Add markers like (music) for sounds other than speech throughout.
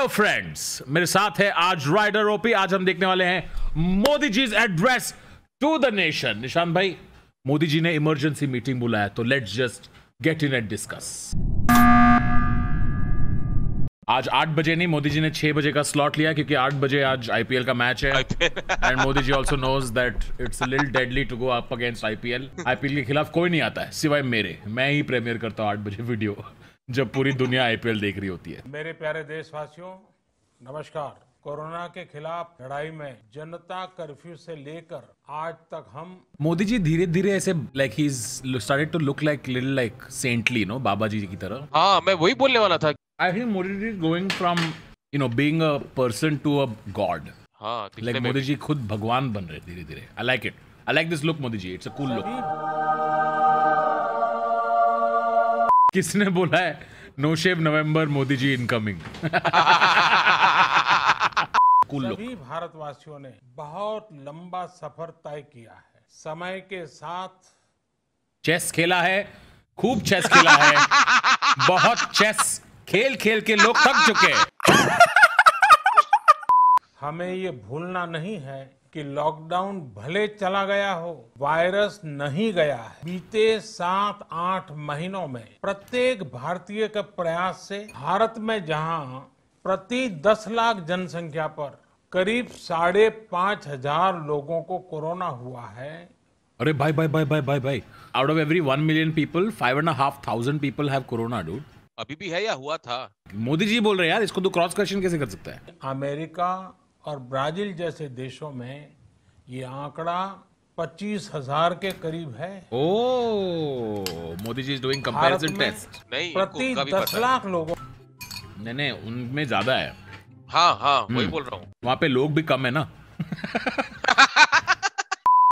Hello friends मेरे साथ है आज राइडर ओपी आज हम देखने वाले हैं Modi ji address to the nation Nishan भाई मोदी जी ने इमरजेंसी मीटिंग बुलाया तो let's just get in and discuss आज आठ बजे नहीं मोदी जी ने छह बजे का स्लॉट लिया क्योंकि आठ बजे आज आईपीएल का मैच है and Modi ji also knows that it's lil deadly to go up against IPL IPL के खिलाफ कोई नहीं आता है सिवाय मेरे मैं ही प्रेमियर करता हूँ आठ बजे वीडियो जब पूरी दुनिया आईपीएल देख रही होती है मेरे प्यारे देशवासियों नमस्कार कोरोना के खिलाफ लड़ाई में जनता कर्फ्यू से लेकर आज तक हम मोदी जी धीरे धीरे ऐसे like he started to look like little like saintly no baba ji की तरह हाँ मैं वही बोलने वाला था I think Modi ji going from you know being a person to a god like Modi ji खुद भगवान बन रहे धीरे धीरे I like it I like this look Modi ji it's a cool look किसने बोला है no shave November Modi ji incoming सभी भारतवासियों ने बहुत लंबा सफर तय किया है समय के साथ चेस खेला है खूब चेस खेला है (laughs) बहुत चेस खेल खेल के लोग थक चुके हैं हमें ये भूलना नहीं है कि लॉकडाउन भले चला गया हो वायरस नहीं गया है बीते सात आठ महीनों में प्रत्येक भारतीय के प्रयास से भारत में जहां प्रति दस लाख जनसंख्या पर करीब साढ़े पांच हजार लोगों को कोरोना हुआ है अरे भाई भाई भाई भाई भाई भाई out of every one million people five and half thousand people have corona dude अभी भी है या हुआ था मोदी जी बोल रहे हैं यार इसको तो क्रॉस क्वेश्चन कैसे कर सकता है अमेरिका और ब्राजील जैसे देशों में ये आंकड़ा पच्चीस हजार के करीब है ओ Modi ji doing comparison test नहीं प्रति दस लाख लोगों नहीं नहीं उनमें ज्यादा है हाँ हाँ वही हम्म। बोल रहा हूँ वहाँ पे लोग भी कम है ना (laughs)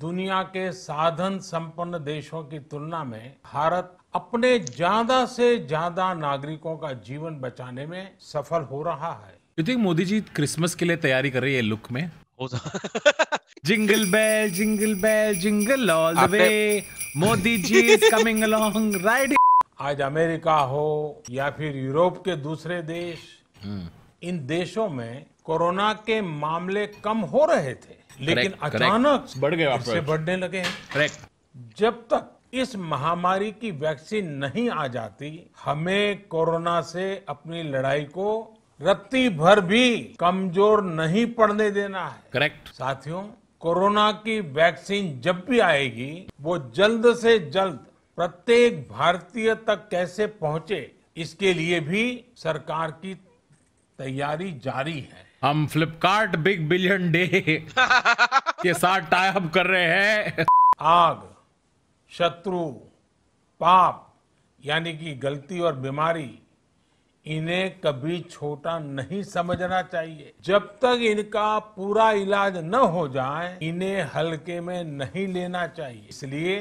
दुनिया के साधन संपन्न देशों की तुलना में भारत अपने ज्यादा से ज्यादा नागरिकों का जीवन बचाने में सफल हो रहा है you think Modi ji Christmas के लिए तैयारी कर रही है लुक में jingle bell jingle bell jingle all the way Modi ji is coming along right आज अमेरिका हो या फिर यूरोप के दूसरे देश hmm. इन देशों में कोरोना के मामले कम हो रहे थे लेकिन correct, अचानक बढ़ गए इससे बढ़ने लगे हैं जब तक इस महामारी की वैक्सीन नहीं आ जाती हमें कोरोना से अपनी लड़ाई को रत्ती भर भी कमजोर नहीं पड़ने देना है करेक्ट साथियों कोरोना की वैक्सीन जब भी आएगी वो जल्द से जल्द प्रत्येक भारतीय तक कैसे पहुंचे इसके लिए भी सरकार की तैयारी जारी है हम फ्लिपकार्ट बिग बिलियन डे के साथ टाइप कर रहे हैं आग शत्रु पाप यानी कि गलती और बीमारी इन्हें कभी छोटा नहीं समझना चाहिए जब तक इनका पूरा इलाज न हो जाए इन्हें हल्के में नहीं लेना चाहिए इसलिए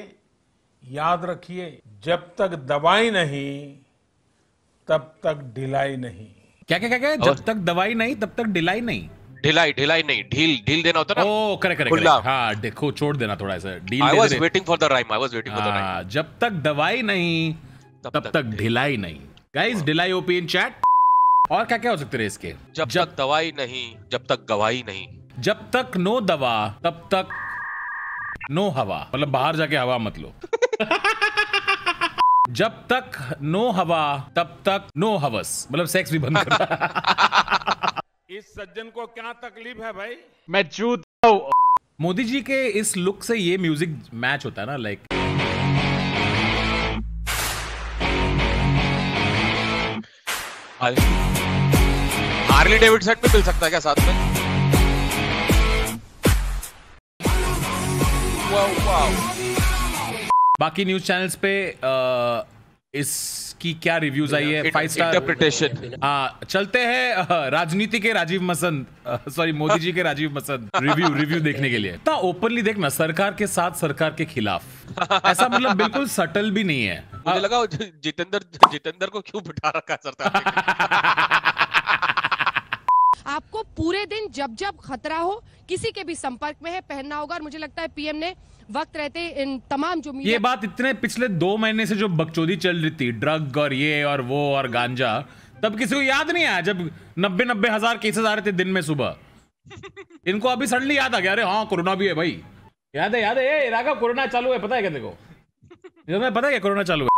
याद रखिए जब तक दवाई नहीं तब तक ढिलाई नहीं क्या क्या क्या क्या जब तक दवाई नहीं तब तक ढिलाई नहीं ढिलाई ढिलाई नहीं ढील ढील देना होता ना ओ करे करे हाँ देखो छोड़ देना थोड़ा सा ढील I was waiting for the rhyme I was waiting for the rhyme जब तक दवाई नहीं तब तक ढिलाई नहीं गाइस डिलाई ओपिन चैट और क्या क्या हो सकते रहे इसके जब, जब तक दवाई नहीं जब तक गवाही नहीं जब तक नो दवा तब तक नो हवा मतलब बाहर जाके हवा मत लो (laughs) जब तक नो हवा तब तक नो हवस मतलब सेक्स भी बंद कर (laughs) इस सज्जन को क्या तकलीफ है भाई मैं चूत मोदी जी के इस लुक से ये म्यूजिक मैच होता है ना लाइक हार्ली डेविड सेट भी मिल सकता है क्या साथ में वाँ वाँ। बाकी न्यूज चैनल्स पे आ, इस कि क्या रिव्यूज आई है फाइव स्टार इंटरप्रिटेशन चलते हैं राजनीति के राजीव मसंद सॉरी मोदी जी के राजीव मसंद रिव्यू रिव्यू देखने के लिए इतना ओपनली देखना सरकार के साथ सरकार के खिलाफ ऐसा मतलब बिल्कुल सटल भी नहीं है मुझे लगा जितेंद्र जितेंद्र को क्यों बिठा रखा सरकार आपको पूरे दिन जब जब खतरा हो किसी के भी संपर्क में है पहनना होगा और मुझे लगता है पीएम ने वक्त रहते इन तमाम जो ये बात इतने पिछले दो महीने से जो बकचोदी चल रही थी ड्रग और ये और वो और गांजा तब किसी को याद नहीं आया जब नब्बे नब्बे हजार केसेस आ रहे थे दिन में सुबह इनको अभी सडनली याद आ गया अरे हाँ कोरोना भी है भाई याद है याद है ये राघव कोरोना चालू है पता है क्या देखो (laughs) पता है क्या कोरोना चालू है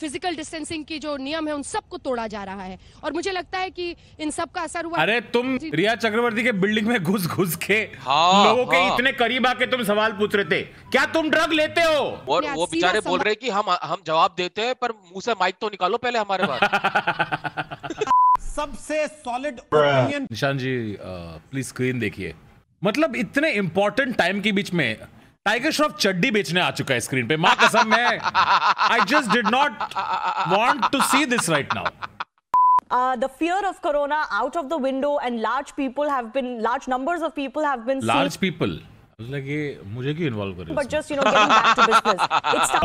फिजिकल डिस्टेंसिंग की जो नियम है उन सबको तोड़ा जा रहा है और मुझे लगता है कि इन सब का असर हुआ अरे तुम रिया चक्रवर्ती के बिल्डिंग में घुस घुस के हाँ, लोगों हाँ। के इतने करीब आके तुम सवाल पूछ रहे थे क्या तुम ड्रग लेते हो और वो बेचारे बोल रहे कि हम हम जवाब देते हैं पर मुंह से माइक तो निकालो पहले हमारे पास (laughs) सबसे सॉलिड निशान जी प्लीज स्क्रीन देखिए मतलब इतने इंपॉर्टेंट टाइम के बीच में टाइगर श्रॉफ चड्डी बेचने आ चुका है स्क्रीन पे माँ कसम मैं I just did not want to see this right now Uh, the fear of corona out of the window and large people have been large numbers of people have been large seen. people like ये मुझे क्यों involve कर रहे हो but just you know getting back to business it's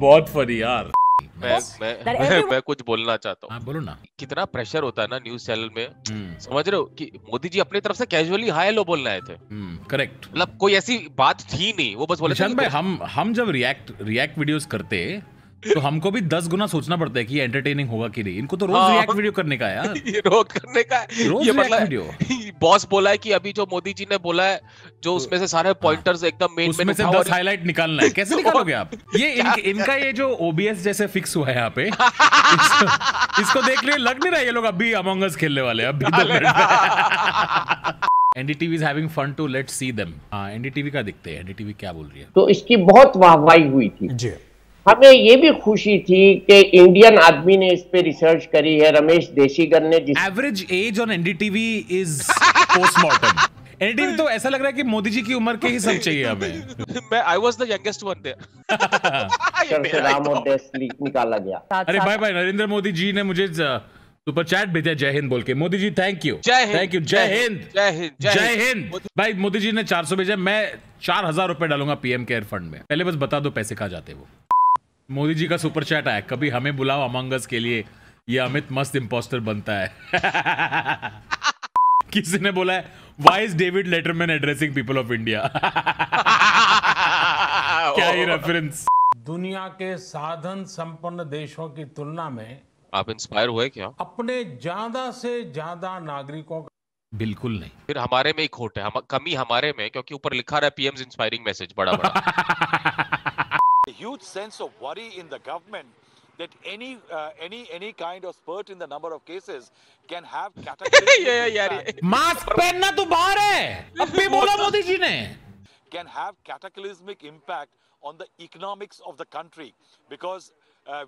बहुत funny यार मैं (laughs) मैं everyone... मैं कुछ बोलना चाहता हूँ हाँ, बोलो ना कितना प्रेशर होता है ना न्यूज चैनल में hmm. समझ रहे हो कि मोदी जी अपनी तरफ से कैजुअली हाई लो बोलने आए थे करेक्ट हम्म, hmm. मतलब कोई ऐसी बात थी नहीं वो बस बोले भाई हम हम जब रिएक्ट रिएक्ट वीडियोस करते (laughs) तो हमको भी दस गुना सोचना पड़ता है कि एंटरटेनिंग होगा कि नहीं इनको तो रोज रिएक्ट हाँ। वीडियो करने का यार (laughs) ये रोज करने का रोज ये मतलब वीडियो (laughs) बॉस बोला है कि अभी जो मोदी जी ने बोला है जो उसमें से सारे पॉइंटर्स हाँ। एकदम मेन उसमें से दस हाईलाइट निकालना है कैसे निकालोगे आप ये इन, इनका ये जो ओबीएस जैसे फिक्स हुआ है यहाँ पे इसको, देख लिया लग नहीं रहा ये लोग अभी अमोंगस खेलने वाले अभी तो NDTV is having fun to let's see them. Uh, हाँ, NDTV का दिखते हैं NDTV क्या बोल रही है तो इसकी बहुत वाहवाही हुई थी जी हमें ये भी खुशी थी कि इंडियन आदमी ने इस पे रिसर्च करी है रमेश देशीगर ने जिस average age on NDTV is postmortem NDTV तो ऐसा लग रहा है कि मोदी जी की उम्र के ही सब चाहिए हमें (laughs) मैं I was the youngest one there Ram और देश निकाला गया अरे बाय बाय नरेंद्र मोदी जी ने मुझे सुपर uh, चैट भेजा जय हिंद बोल के मोदी जी थैंक यू जय हिंद थैंक यू जय हिंद जय हिंद जय हिंद भाई मोदी जी ने 400 भेजा मैं 4000 रुपए डालूंगा पीएम केयर फंड में पहले बस बता दो पैसे कहां जाते हैं वो मोदी जी का सुपर चैट आया कभी हमें बुलाओ अमंगस के लिए ये अमित मस्त इम्पोस्टर बनता है (laughs) किसी ने बोला है why is David Letterman addressing people of India क्या ही रेफरेंस दुनिया के साधन संपन्न देशों की तुलना में आप इंस्पायर हुए क्या अपने ज्यादा से ज्यादा नागरिकों का बिल्कुल नहीं फिर हमारे में ही खोट है हम, कमी हमारे में क्योंकि ऊपर लिखा रहा है पीएम इंस्पायरिंग मैसेज बड़ा बड़ा a huge sense of worry in the government that any uh, any any kind of spurt in the number of cases can have (laughs) catastrophic (laughs) can have cataclysmic impact on the economics of the country because Uh,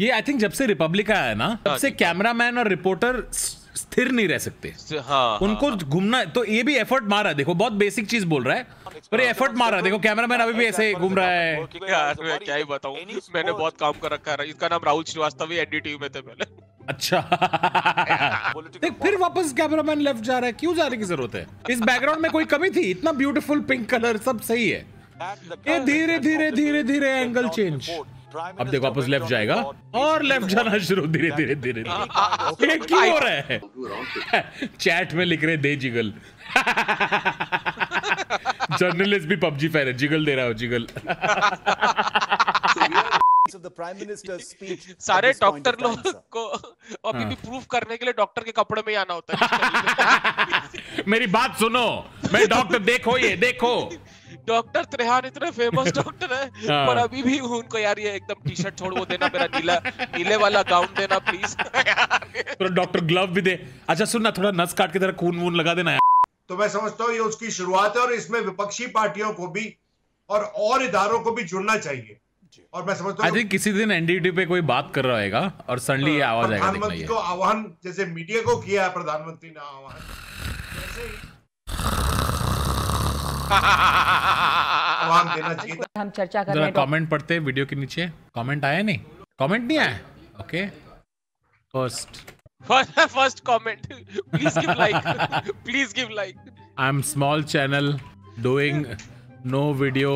ये I think जब से Republic आया है ना तब से cameraman और reporter स्थिर नहीं रह सकते हाँ, हाँ, उनको हाँ, घूमना तो ये भी एफर्ट मारा देखो बहुत बेसिक चीज बोल रहा है पर एफर्ट देखो कैमरामैन अभी भी ऐसे घूम रहा है यार मैं क्या ही बताऊं मैंने बहुत काम कर रखा है इसका नाम राहुल श्रीवास्तव में थे पहले अच्छा देख फिर वापस कैमरामैन लेफ्ट जा रहा है क्यों जाने की जरूरत है इस बैकग्राउंड में कोई कमी थी इतना ब्यूटीफुल पिंक कलर सब सही है ये धीरे धीरे धीरे धीरे एंगल चेंज अब देखो वापस लेफ्ट जाएगा और लेफ्ट जाना शुरू धीरे धीरे धीरे धीरे (laughs) क्यों हो रहा है चैट (laughs) में लिख रहे दे जिगल जर्नलिस्ट (laughs) भी पबजी फैन है जिगल दे रहा हो jingle of the prime minister's speech सारे डॉक्टर लोग को अभी भी प्रूफ हाँ। करने के लिए डॉक्टर के कपड़े में आना होता है मेरी बात सुनो मैं डॉक्टर देखो ये देखो डॉक्टर त्रेहान इतने फेमस (laughs) डॉक्टर है हाँ। पर अभी भी उनको यार ये एकदम टी शर्ट छोड़ वो देना मेरा नीला नीले वाला गाउन देना प्लीज थोड़ा डॉक्टर ग्लव भी दे अच्छा सुन ना थोड़ा नस काट के तरह खून वून लगा देना यार तो मैं समझता हूँ ये उसकी शुरुआत है और इसमें विपक्षी पार्टियों को भी और और इधारों को भी जुड़ना चाहिए और मैं समझता हूँ किसी दिन एनडीटी पे कोई बात कर रहा है और सडनली ये आवाज आएगा प्रधानमंत्री को आह्वान जैसे मीडिया को किया है प्रधानमंत्री ने आह्वान (sighs) हम चर्चा कर रहे हैं कमेंट पढ़ते हैं वीडियो के नीचे कमेंट आया नहीं कमेंट नहीं आया okay first first first comment please give like please give like I am small channel doing no video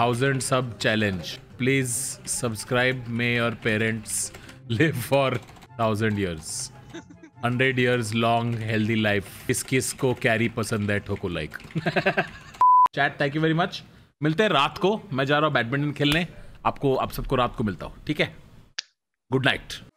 thousand sub challenge please subscribe may your parents live for thousand years. Hundred years long healthy life किस किस को Carry पसंद है ठोको like chat thank you very much मिलते हैं रात को मैं जा रहा हूँ बैडमिंटन खेलने आपको आप सबको रात को मिलता हूँ ठीक है गुड नाइट